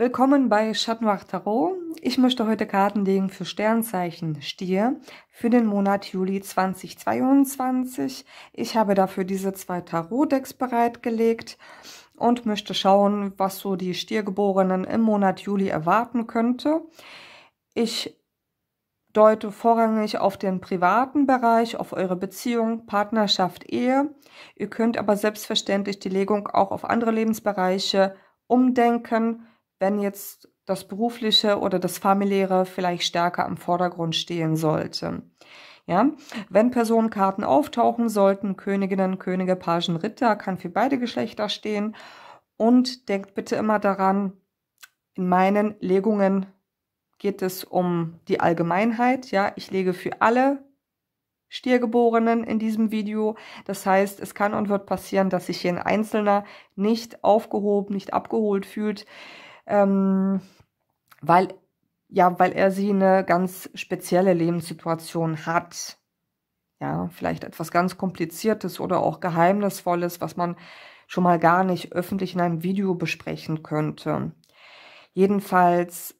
Willkommen bei Chat Noir Tarot. Ich möchte heute Karten legen für Sternzeichen Stier für den Monat Juli 2022. Ich habe dafür diese zwei Tarot-Decks bereitgelegt und möchte schauen, was so die Stiergeborenen im Monat Juli erwarten könnte. Ich deute vorrangig auf den privaten Bereich, auf eure Beziehung, Partnerschaft, Ehe. Ihr könnt aber selbstverständlich die Legung auch auf andere Lebensbereiche umdenken, wenn jetzt das berufliche oder das familiäre vielleicht stärker im Vordergrund stehen sollte. Ja, wenn Personenkarten auftauchen sollten, Königinnen, Könige, Pagen, Ritter, kann für beide Geschlechter stehen. Und denkt bitte immer daran, in meinen Legungen geht es um die Allgemeinheit. Ja, ich lege für alle Stiergeborenen in diesem Video. Das heißt, es kann und wird passieren, dass sich hier ein Einzelner nicht aufgehoben, nicht abgeholt fühlt ähm, weil, ja, weil er sie eine ganz spezielle Lebenssituation hat. Ja, vielleicht etwas ganz Kompliziertes oder auch Geheimnisvolles, was man schon mal gar nicht öffentlich in einem Video besprechen könnte. Jedenfalls,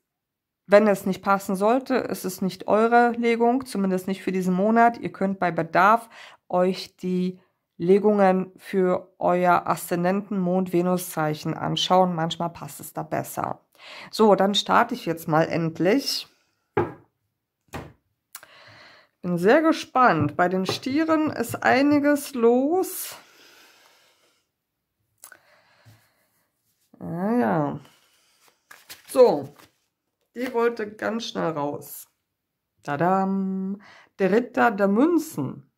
wenn es nicht passen sollte, ist es nicht eure Legung, zumindest nicht für diesen Monat. Ihr könnt bei Bedarf euch die Legungen für euer Aszendenten, Mond, Venus Zeichen anschauen. Manchmal passt es da besser. So, dann starte ich jetzt mal endlich. Bin sehr gespannt. Bei den Stieren ist einiges los. Ja, ah, ja. So, die wollte ganz schnell raus. Tadam. Der Ritter der Münzen.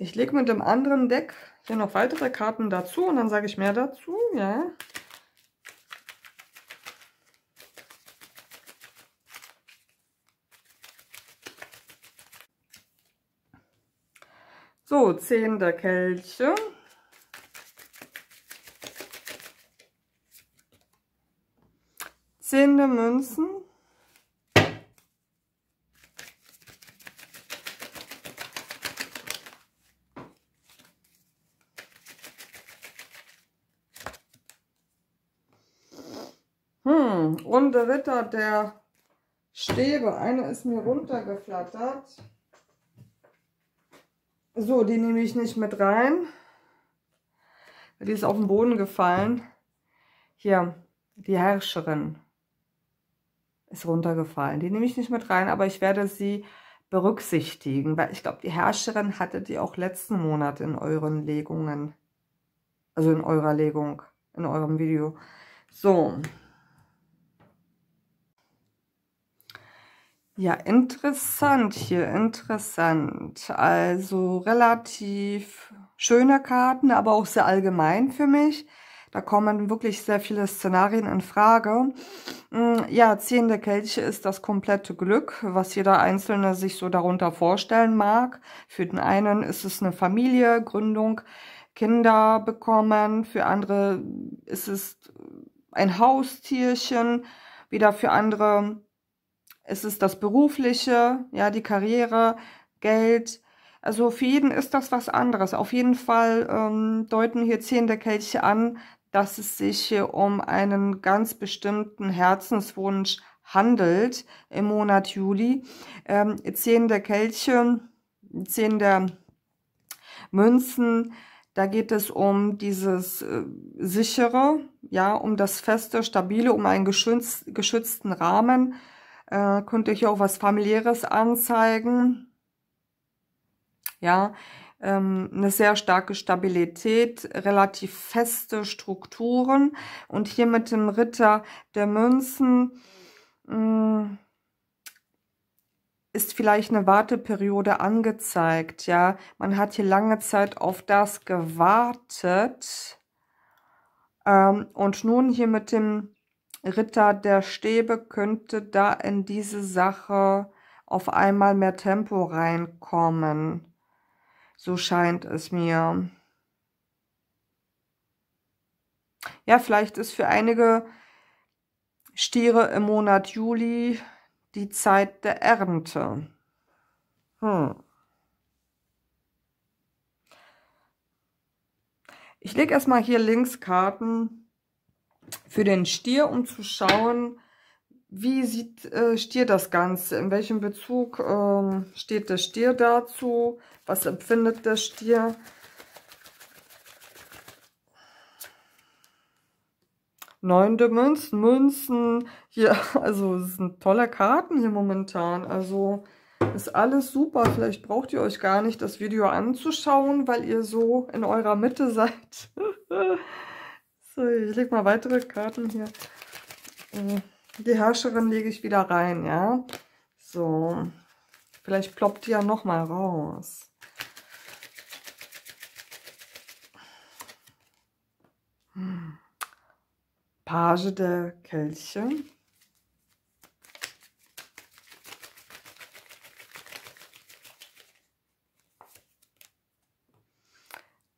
Ich lege mit dem anderen Deck hier noch weitere Karten dazu und dann sage ich mehr dazu. Ja. So, 10 der Kelche. Zehn der Münzen. runde Ritter der Stäbe. Eine ist mir runtergeflattert. So, die nehme ich nicht mit rein. Die ist auf den Boden gefallen. Hier, die Herrscherin ist runtergefallen. Die nehme ich nicht mit rein, aber ich werde sie berücksichtigen, weil ich glaube, die Herrscherin hatte die auch letzten Monat in euren Legungen, also in eurer Legung, in eurem Video. So, Ja, interessant hier, interessant. Also relativ schöne Karten, aber auch sehr allgemein für mich. Da kommen wirklich sehr viele Szenarien in Frage. Hm, ja, Ziehende der Kelche ist das komplette Glück, was jeder Einzelne sich so darunter vorstellen mag. Für den einen ist es eine Familie, Gründung, Kinder bekommen. Für andere ist es ein Haustierchen. Wieder für andere es ist das Berufliche, ja, die Karriere, Geld. Also für jeden ist das was anderes. Auf jeden Fall ähm, deuten hier zehn der Kelche an, dass es sich hier um einen ganz bestimmten Herzenswunsch handelt im Monat Juli. Ähm, zehn der Kelche, zehn der Münzen, da geht es um dieses äh, sichere, ja, um das feste, stabile, um einen geschützten Rahmen, äh, könnt ihr hier auch was familiäres anzeigen. Ja, ähm, eine sehr starke Stabilität, relativ feste Strukturen. Und hier mit dem Ritter der Münzen mm, ist vielleicht eine Warteperiode angezeigt. Ja, man hat hier lange Zeit auf das gewartet. Ähm, und nun hier mit dem Ritter der Stäbe könnte da in diese Sache auf einmal mehr Tempo reinkommen. So scheint es mir. Ja, vielleicht ist für einige Stiere im Monat Juli die Zeit der Ernte. Hm. Ich lege erstmal hier links Karten für den Stier, um zu schauen, wie sieht äh, Stier das Ganze? In welchem Bezug ähm, steht der Stier dazu? Was empfindet der Stier? Neunte Münzen, Münzen. Hier, also es sind tolle Karten hier momentan. Also ist alles super. Vielleicht braucht ihr euch gar nicht das Video anzuschauen, weil ihr so in eurer Mitte seid. So, ich lege mal weitere Karten hier. Äh, die Herrscherin lege ich wieder rein, ja? So, vielleicht ploppt die ja nochmal raus. Hm. Page der Kelche.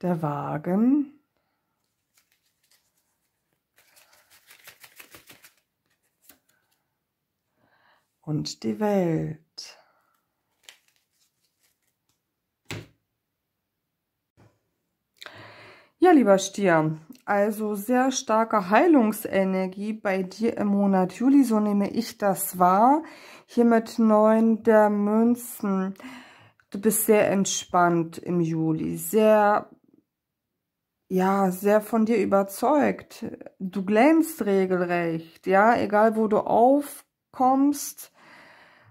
Der Wagen. und die Welt. Ja, lieber Stier, also sehr starke Heilungsenergie bei dir im Monat Juli, so nehme ich das wahr. Hier mit neun der Münzen. Du bist sehr entspannt im Juli, sehr, ja, sehr von dir überzeugt. Du glänzt regelrecht, ja, egal wo du aufkommst,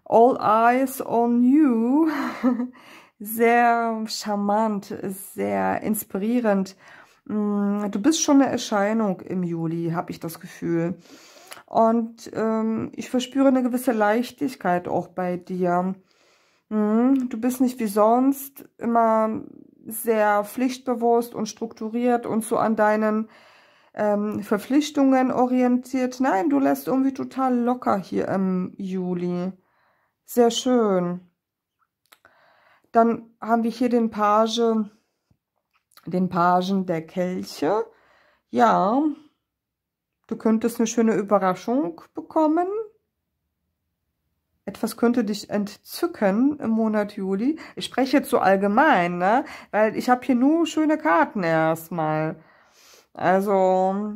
All Eyes on You. sehr charmant, sehr inspirierend. Mm, du bist schon eine Erscheinung im Juli, habe ich das Gefühl. Und ähm, ich verspüre eine gewisse Leichtigkeit auch bei dir. Mm, du bist nicht wie sonst immer sehr pflichtbewusst und strukturiert und so an deinen ähm, Verpflichtungen orientiert. Nein, du lässt irgendwie total locker hier im Juli. Sehr schön. Dann haben wir hier den Page, den Pagen der Kelche. Ja, du könntest eine schöne Überraschung bekommen. Etwas könnte dich entzücken im Monat Juli. Ich spreche jetzt so allgemein, ne? Weil ich habe hier nur schöne Karten erstmal. Also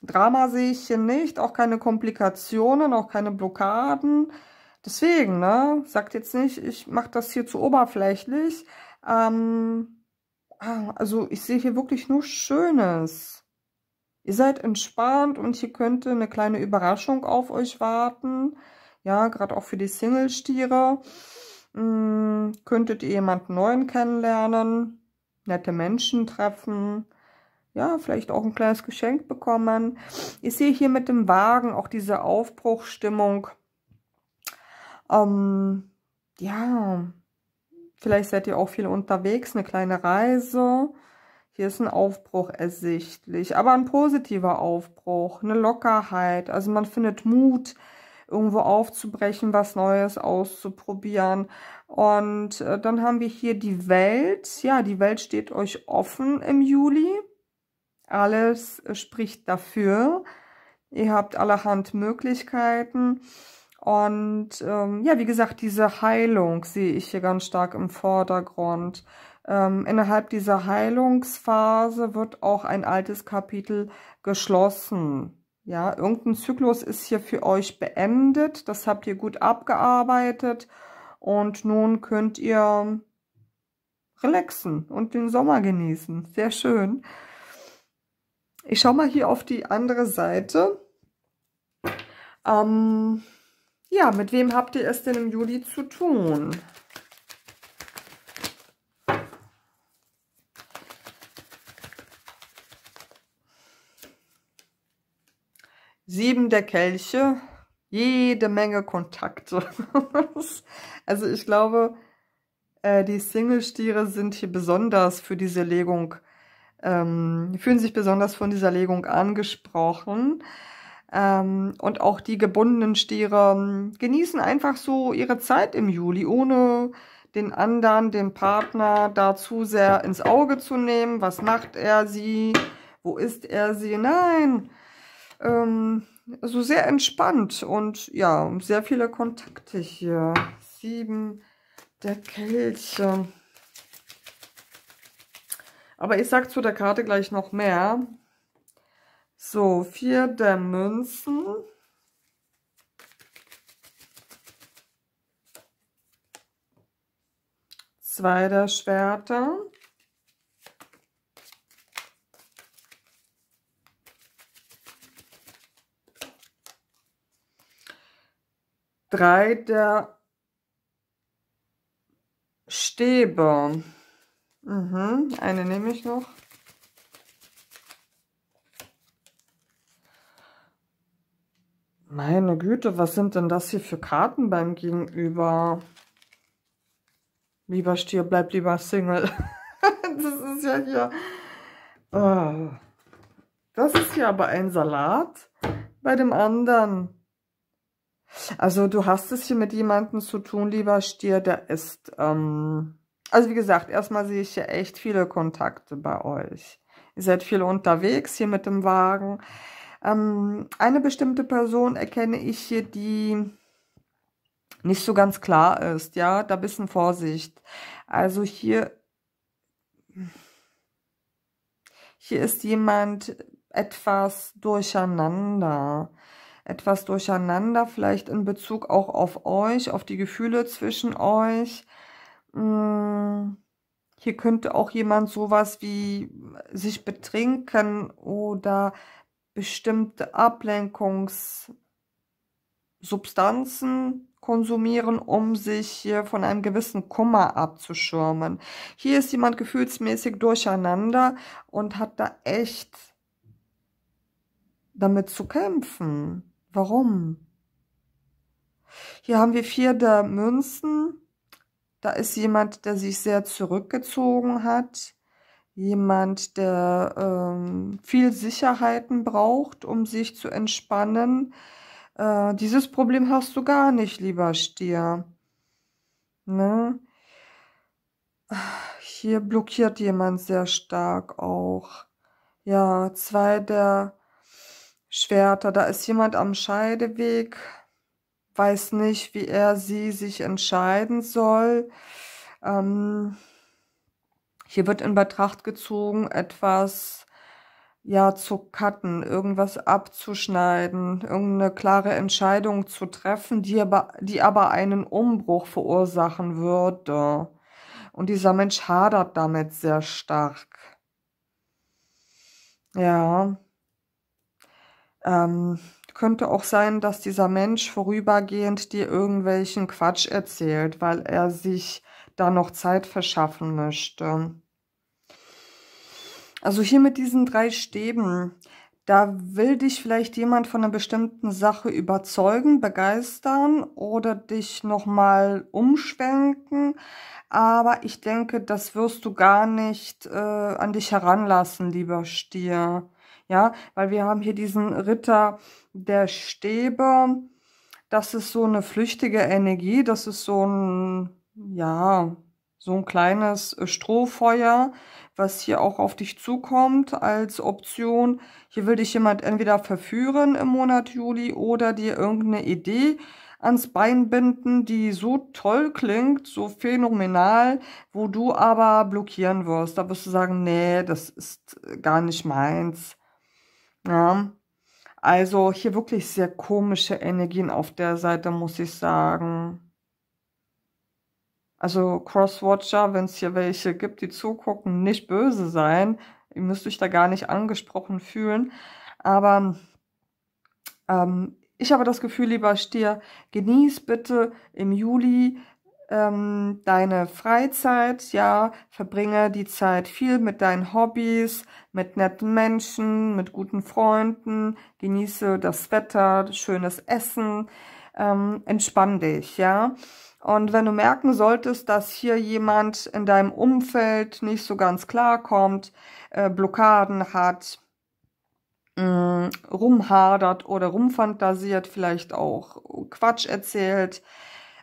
Drama sehe ich hier nicht, auch keine Komplikationen, auch keine Blockaden. Deswegen, ne, sagt jetzt nicht, ich mache das hier zu oberflächlich. Ähm, ah, also ich sehe hier wirklich nur Schönes. Ihr seid entspannt und hier könnte eine kleine Überraschung auf euch warten. Ja, gerade auch für die Single-Stiere. Hm, könntet ihr jemanden Neuen kennenlernen, nette Menschen treffen, ja, vielleicht auch ein kleines Geschenk bekommen. Ich sehe hier mit dem Wagen auch diese Aufbruchstimmung. Ähm, ja, vielleicht seid ihr auch viel unterwegs, eine kleine Reise. Hier ist ein Aufbruch ersichtlich, aber ein positiver Aufbruch, eine Lockerheit. Also man findet Mut, irgendwo aufzubrechen, was Neues auszuprobieren. Und äh, dann haben wir hier die Welt. Ja, die Welt steht euch offen im Juli. Alles äh, spricht dafür. Ihr habt allerhand Möglichkeiten. Und ähm, ja, wie gesagt, diese Heilung sehe ich hier ganz stark im Vordergrund. Ähm, innerhalb dieser Heilungsphase wird auch ein altes Kapitel geschlossen. Ja, irgendein Zyklus ist hier für euch beendet. Das habt ihr gut abgearbeitet. Und nun könnt ihr relaxen und den Sommer genießen. Sehr schön. Ich schaue mal hier auf die andere Seite. Ähm, ja, mit wem habt ihr es denn im Juli zu tun? Sieben der Kelche, jede Menge Kontakte. also ich glaube, äh, die Single-Stiere sind hier besonders für diese Legung, ähm, fühlen sich besonders von dieser Legung angesprochen. Ähm, und auch die gebundenen Stiere ähm, genießen einfach so ihre Zeit im Juli, ohne den anderen, den Partner dazu sehr ins Auge zu nehmen. Was macht er sie? Wo ist er sie? Nein. Ähm, so also sehr entspannt und ja, sehr viele Kontakte hier. Sieben der Kelche. Aber ich sag zu der Karte gleich noch mehr. So, vier der Münzen. Zwei der Schwerter. Drei der Stäbe. Mhm, eine nehme ich noch. Meine Güte, was sind denn das hier für Karten beim Gegenüber? Lieber Stier, bleib lieber Single. das ist ja hier... Oh. Das ist ja aber ein Salat bei dem anderen. Also du hast es hier mit jemandem zu tun, lieber Stier, der ist... Ähm also wie gesagt, erstmal sehe ich hier echt viele Kontakte bei euch. Ihr seid viel unterwegs hier mit dem Wagen. Ähm, eine bestimmte Person erkenne ich hier, die nicht so ganz klar ist, ja, da bisschen Vorsicht. Also hier, hier ist jemand etwas durcheinander etwas durcheinander, vielleicht in Bezug auch auf euch, auf die Gefühle zwischen euch. Hm, hier könnte auch jemand sowas wie sich betrinken oder bestimmte Ablenkungssubstanzen konsumieren, um sich von einem gewissen Kummer abzuschirmen. Hier ist jemand gefühlsmäßig durcheinander und hat da echt damit zu kämpfen. Warum? Hier haben wir vier der Münzen. Da ist jemand, der sich sehr zurückgezogen hat, jemand, der ähm, viel Sicherheiten braucht, um sich zu entspannen. Äh, dieses Problem hast du gar nicht, lieber Stier. Ne? Hier blockiert jemand sehr stark auch. Ja, zwei der Schwerter. Da ist jemand am Scheideweg, weiß nicht, wie er sie sich entscheiden soll. Ähm, hier wird in Betracht gezogen, etwas ja zu cutten, irgendwas abzuschneiden, irgendeine klare Entscheidung zu treffen, die aber, die aber einen Umbruch verursachen würde. Und dieser Mensch hadert damit sehr stark. Ja. Ähm, könnte auch sein, dass dieser Mensch vorübergehend dir irgendwelchen Quatsch erzählt, weil er sich da noch Zeit verschaffen möchte. Also hier mit diesen drei Stäben, da will dich vielleicht jemand von einer bestimmten Sache überzeugen, begeistern oder dich nochmal umschwenken. Aber ich denke, das wirst du gar nicht äh, an dich heranlassen, lieber Stier. Ja, weil wir haben hier diesen Ritter der Stäbe. Das ist so eine flüchtige Energie, das ist so ein ja, so ein kleines äh, Strohfeuer, was hier auch auf dich zukommt als Option. Hier will dich jemand entweder verführen im Monat Juli oder dir irgendeine Idee ans Bein binden, die so toll klingt, so phänomenal, wo du aber blockieren wirst. Da wirst du sagen, nee, das ist äh, gar nicht meins. Ja. Also hier wirklich sehr komische Energien auf der Seite, muss ich sagen. Also Crosswatcher, wenn es hier welche gibt, die zugucken, nicht böse sein. Ihr müsst euch da gar nicht angesprochen fühlen. Aber ähm, ich habe das Gefühl, lieber Stier, genieß bitte im Juli ähm, deine Freizeit, ja, verbringe die Zeit viel mit deinen Hobbys, mit netten Menschen, mit guten Freunden, genieße das Wetter, schönes Essen, ähm, entspann dich, ja. Und wenn du merken solltest, dass hier jemand in deinem Umfeld nicht so ganz klarkommt, äh, Blockaden hat, mh, mm, rumhadert oder rumfantasiert, vielleicht auch Quatsch erzählt,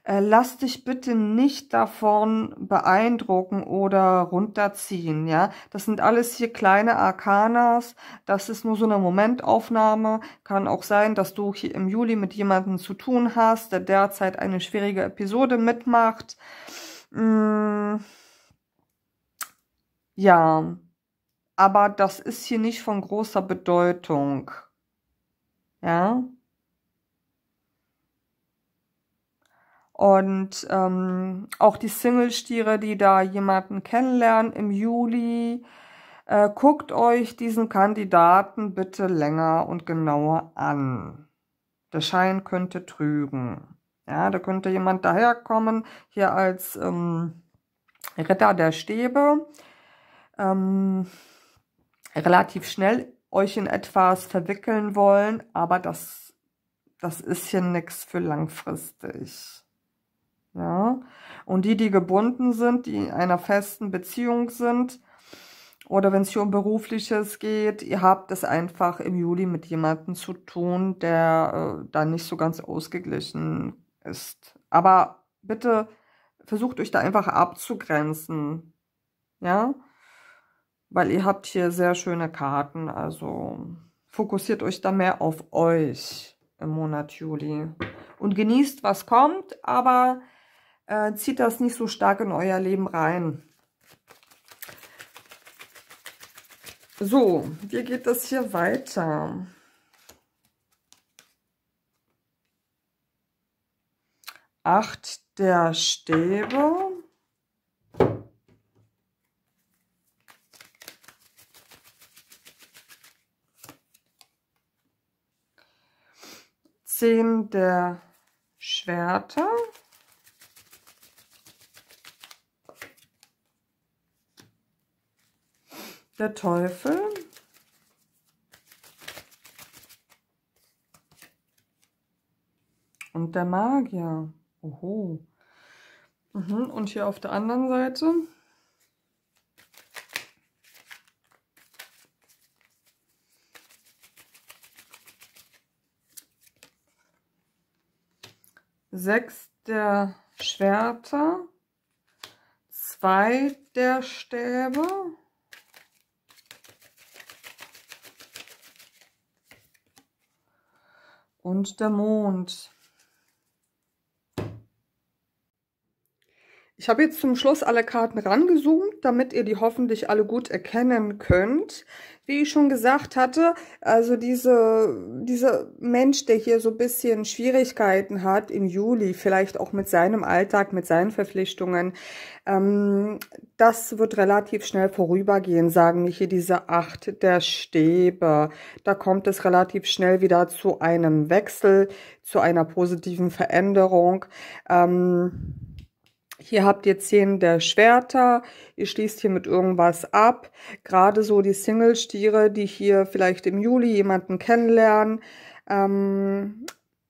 äh, lass dich bitte nicht davon beeindrucken oder runterziehen, ja. Das sind alles hier kleine Arkanas. Das ist nur so eine Momentaufnahme. Kann auch sein, dass du hier im Juli mit jemandem zu tun hast, der derzeit eine schwierige Episode mitmacht. Hm. Ja. Aber das ist hier nicht von großer Bedeutung. Ja. Und ähm, auch die Single-Stiere, die da jemanden kennenlernen im Juli, äh, guckt euch diesen Kandidaten bitte länger und genauer an. Der Schein könnte trügen. Ja, da könnte jemand daherkommen, hier als ähm, Ritter der Stäbe, ähm, relativ schnell euch in etwas verwickeln wollen, aber das, das ist hier nichts für langfristig. Ja? Und die, die gebunden sind, die in einer festen Beziehung sind, oder wenn es hier um Berufliches geht, ihr habt es einfach im Juli mit jemandem zu tun, der äh, da nicht so ganz ausgeglichen ist. Aber bitte versucht euch da einfach abzugrenzen. Ja? Weil ihr habt hier sehr schöne Karten, also fokussiert euch da mehr auf euch im Monat Juli. Und genießt, was kommt, aber äh, zieht das nicht so stark in euer Leben rein. So, wie geht das hier weiter? Acht der Stäbe. Zehn der Schwerter. der Teufel. Und der Magier. Oho. Mhm. Und hier auf der anderen Seite sechs der Schwerter, zwei der Stäbe und der Mond. Ich habe jetzt zum Schluss alle Karten rangezoomt, damit ihr die hoffentlich alle gut erkennen könnt wie ich schon gesagt hatte, also diese, dieser Mensch, der hier so bisschen Schwierigkeiten hat im Juli, vielleicht auch mit seinem Alltag, mit seinen Verpflichtungen, ähm, das wird relativ schnell vorübergehen, sagen mir hier diese Acht der Stäbe. Da kommt es relativ schnell wieder zu einem Wechsel, zu einer positiven Veränderung. Ähm, hier habt ihr 10 der Schwerter, ihr schließt hier mit irgendwas ab. Gerade so die Single-Stiere, die hier vielleicht im Juli jemanden kennenlernen, ähm,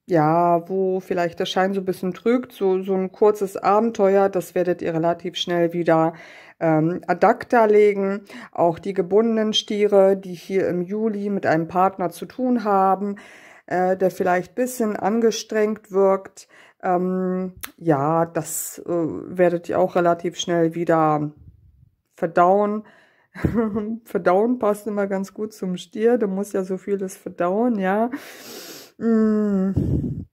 ja, wo vielleicht der Schein so ein bisschen trügt, so, so ein kurzes Abenteuer, das werdet ihr relativ schnell wieder ähm, Adapter legen. Auch die gebundenen Stiere, die hier im Juli mit einem Partner zu tun haben, äh, der vielleicht bisschen angestrengt wirkt, ähm, ja, das äh, werdet ihr auch relativ schnell wieder verdauen. verdauen passt immer ganz gut zum Stier. Du musst ja so vieles verdauen, ja. Mm.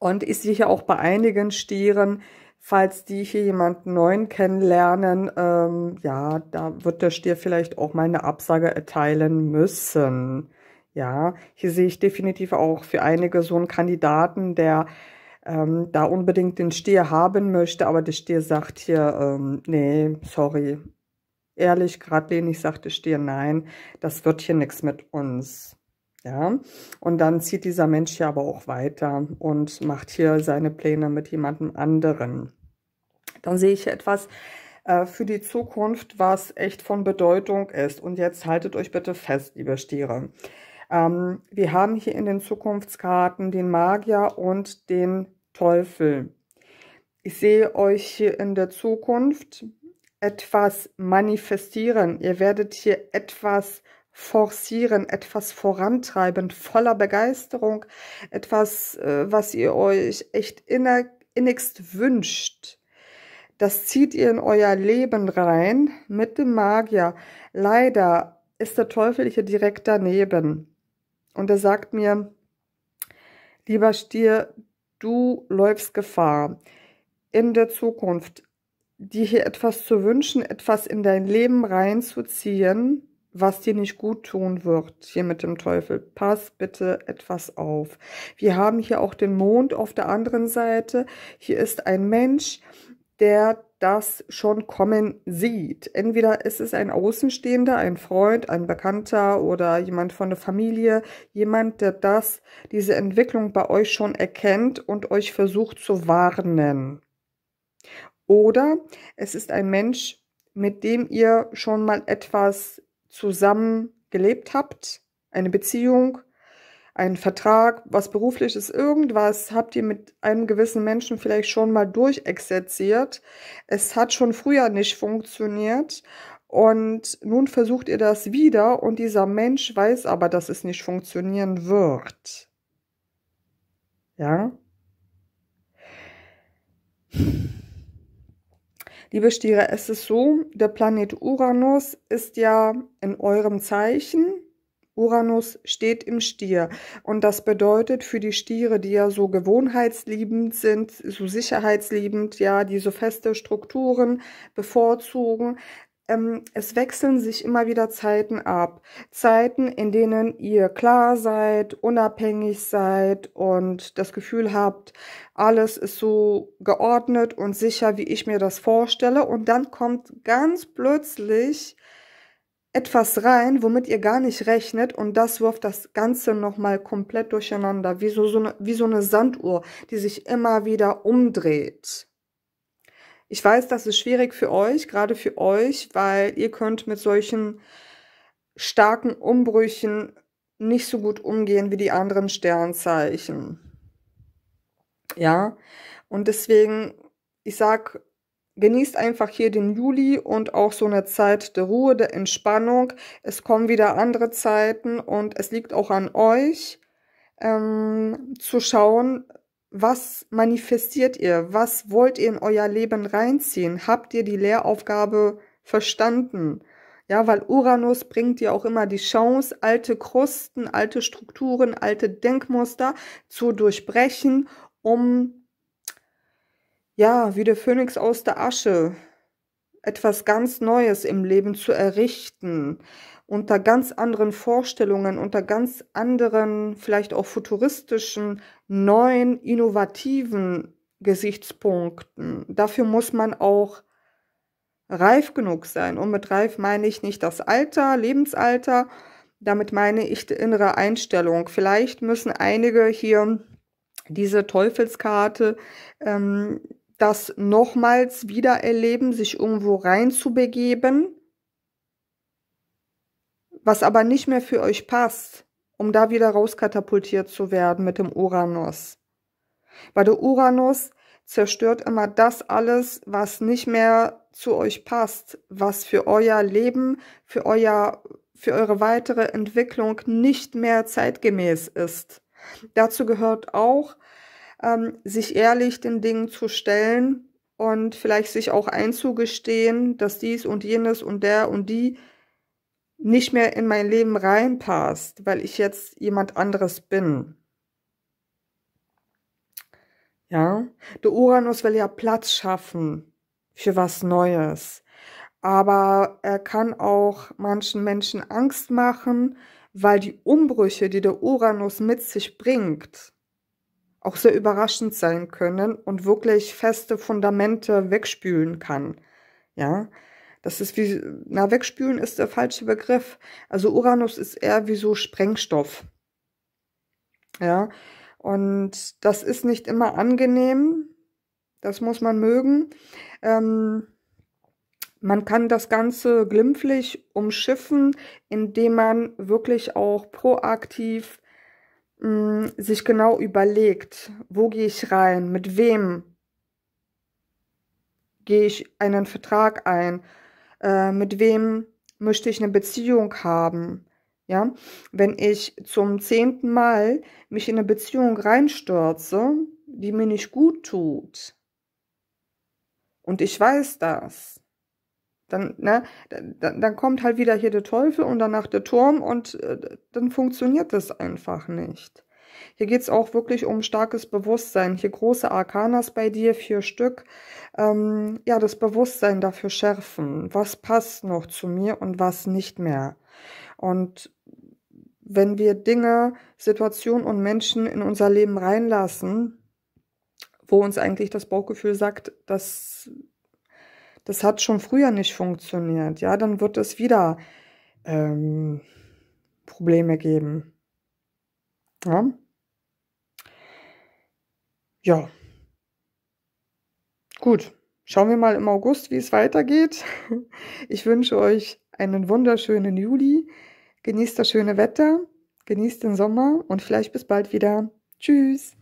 Und ist sicher auch bei einigen Stieren, falls die hier jemanden neuen kennenlernen, ähm, ja, da wird der Stier vielleicht auch mal eine Absage erteilen müssen. Ja, hier sehe ich definitiv auch für einige so einen Kandidaten, der ähm, da unbedingt den Stier haben möchte, aber der Stier sagt hier, ähm, nee, sorry. Ehrlich, geradlinig sagt der Stier, nein, das wird hier nichts mit uns. Ja, und dann zieht dieser Mensch hier aber auch weiter und macht hier seine Pläne mit jemandem anderen. Dann sehe ich etwas, äh, für die Zukunft, was echt von Bedeutung ist. Und jetzt haltet euch bitte fest, liebe Stiere. Ähm, wir haben hier in den Zukunftskarten den Magier und den Teufel. Ich sehe euch hier in der Zukunft etwas manifestieren. Ihr werdet hier etwas forcieren, etwas vorantreiben, voller Begeisterung, etwas, äh, was ihr euch echt inner, innigst wünscht. Das zieht ihr in euer Leben rein mit dem Magier. Leider ist der Teufel hier direkt daneben. Und er sagt mir, lieber Stier, du läufst Gefahr, in der Zukunft dir hier etwas zu wünschen, etwas in dein Leben reinzuziehen, was dir nicht gut tun wird, hier mit dem Teufel. Pass bitte etwas auf. Wir haben hier auch den Mond auf der anderen Seite. Hier ist ein Mensch, der das schon kommen sieht. Entweder ist es ein Außenstehender, ein Freund, ein Bekannter oder jemand von der Familie, jemand, der das, diese Entwicklung bei euch schon erkennt und euch versucht zu warnen. Oder es ist ein Mensch, mit dem ihr schon mal etwas zusammen gelebt habt, eine Beziehung, einen Vertrag, was berufliches, irgendwas habt ihr mit einem gewissen Menschen vielleicht schon mal durchexerziert. Es hat schon früher nicht funktioniert und nun versucht ihr das wieder und dieser Mensch weiß aber, dass es nicht funktionieren wird. Ja? Liebe Stiere, es ist so, der Planet Uranus ist ja in eurem Zeichen Uranus steht im Stier und das bedeutet für die Stiere, die ja so gewohnheitsliebend sind, so sicherheitsliebend, ja, die so feste Strukturen bevorzugen, ähm, es wechseln sich immer wieder Zeiten ab. Zeiten, in denen ihr klar seid, unabhängig seid und das Gefühl habt, alles ist so geordnet und sicher, wie ich mir das vorstelle. Und dann kommt ganz plötzlich etwas rein, womit ihr gar nicht rechnet und das wirft das Ganze nochmal komplett durcheinander, wie so, so eine, wie so eine Sanduhr, die sich immer wieder umdreht. Ich weiß, das ist schwierig für euch, gerade für euch, weil ihr könnt mit solchen starken Umbrüchen nicht so gut umgehen wie die anderen Sternzeichen. Ja, und deswegen, ich sag genießt einfach hier den Juli und auch so eine Zeit der Ruhe, der Entspannung. Es kommen wieder andere Zeiten und es liegt auch an euch ähm, zu schauen, was manifestiert ihr? Was wollt ihr in euer Leben reinziehen? Habt ihr die Lehraufgabe verstanden? Ja, weil Uranus bringt dir auch immer die Chance, alte Krusten, alte Strukturen, alte Denkmuster zu durchbrechen, um ja, wie der Phönix aus der Asche, etwas ganz Neues im Leben zu errichten, unter ganz anderen Vorstellungen, unter ganz anderen, vielleicht auch futuristischen, neuen, innovativen Gesichtspunkten. Dafür muss man auch reif genug sein. Und mit reif meine ich nicht das Alter, Lebensalter, damit meine ich die innere Einstellung. Vielleicht müssen einige hier diese Teufelskarte ähm, das nochmals wiedererleben, sich irgendwo reinzubegeben, was aber nicht mehr für euch passt, um da wieder rauskatapultiert zu werden mit dem Uranus. Weil der Uranus zerstört immer das alles, was nicht mehr zu euch passt, was für euer Leben, für euer für eure weitere Entwicklung nicht mehr zeitgemäß ist. Dazu gehört auch, ähm, sich ehrlich den Dingen zu stellen und vielleicht sich auch einzugestehen, dass dies und jenes und der und die nicht mehr in mein Leben reinpasst, weil ich jetzt jemand anderes bin. Ja, der Uranus will ja Platz schaffen für was Neues. Aber er kann auch manchen Menschen Angst machen, weil die Umbrüche, die der Uranus mit sich bringt, auch sehr überraschend sein können und wirklich feste Fundamente wegspülen kann. Ja, das ist wie, na, wegspülen ist der falsche Begriff. Also Uranus ist eher wie so Sprengstoff. Ja, und das ist nicht immer angenehm. Das muss man mögen. Ähm, man kann das Ganze glimpflich umschiffen, indem man wirklich auch proaktiv mh, mm, sich genau überlegt, wo gehe ich rein, mit wem gehe ich einen Vertrag ein, äh, mit wem möchte ich eine Beziehung haben. Ja, wenn ich zum zehnten Mal mich in eine Beziehung reinstürze, die mir nicht gut tut, und ich weiß das, dann, ne, dann, dann kommt halt wieder hier der Teufel und danach der Turm und äh, dann funktioniert das einfach nicht. Hier geht es auch wirklich um starkes Bewusstsein. Hier große Arkanas bei dir, vier Stück. Ähm, ja, das Bewusstsein dafür schärfen. Was passt noch zu mir und was nicht mehr? Und wenn wir Dinge, Situationen und Menschen in unser Leben reinlassen, wo uns eigentlich das Bauchgefühl sagt, dass das hat schon früher nicht funktioniert, ja, dann wird es wieder ähm, Probleme geben. Ja. ja. Gut, schauen wir mal im August, wie es weitergeht. Ich wünsche euch einen wunderschönen Juli. Genießt das schöne Wetter, genießt den Sommer und vielleicht bis bald wieder. Tschüss.